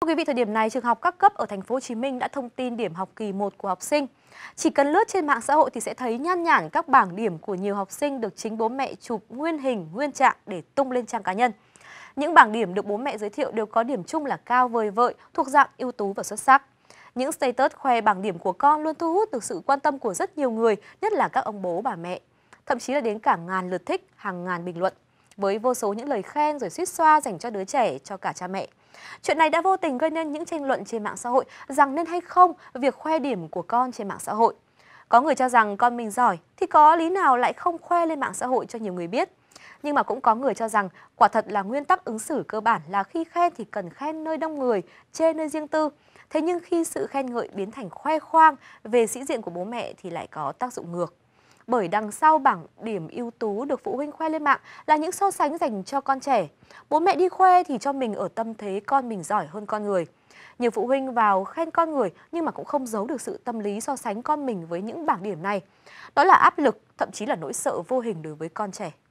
Thưa quý vị, thời điểm này trường học các cấp ở thành phố Hồ Chí Minh đã thông tin điểm học kỳ 1 của học sinh. Chỉ cần lướt trên mạng xã hội thì sẽ thấy nhan nhản các bảng điểm của nhiều học sinh được chính bố mẹ chụp nguyên hình, nguyên trạng để tung lên trang cá nhân. Những bảng điểm được bố mẹ giới thiệu đều có điểm chung là cao vời vợi, thuộc dạng ưu tú và xuất sắc. Những status khoe bảng điểm của con luôn thu hút được sự quan tâm của rất nhiều người, nhất là các ông bố bà mẹ, thậm chí là đến cả ngàn lượt thích, hàng ngàn bình luận với vô số những lời khen rồi suýt xoa dành cho đứa trẻ, cho cả cha mẹ. Chuyện này đã vô tình gây nên những tranh luận trên mạng xã hội rằng nên hay không việc khoe điểm của con trên mạng xã hội. Có người cho rằng con mình giỏi thì có lý nào lại không khoe lên mạng xã hội cho nhiều người biết. Nhưng mà cũng có người cho rằng quả thật là nguyên tắc ứng xử cơ bản là khi khen thì cần khen nơi đông người, chê nơi riêng tư. Thế nhưng khi sự khen ngợi biến thành khoe khoang về sĩ diện của bố mẹ thì lại có tác dụng ngược bởi đằng sau bảng điểm ưu tú được phụ huynh khoe lên mạng là những so sánh dành cho con trẻ. Bố mẹ đi khoe thì cho mình ở tâm thế con mình giỏi hơn con người. Nhiều phụ huynh vào khen con người nhưng mà cũng không giấu được sự tâm lý so sánh con mình với những bảng điểm này. Đó là áp lực, thậm chí là nỗi sợ vô hình đối với con trẻ.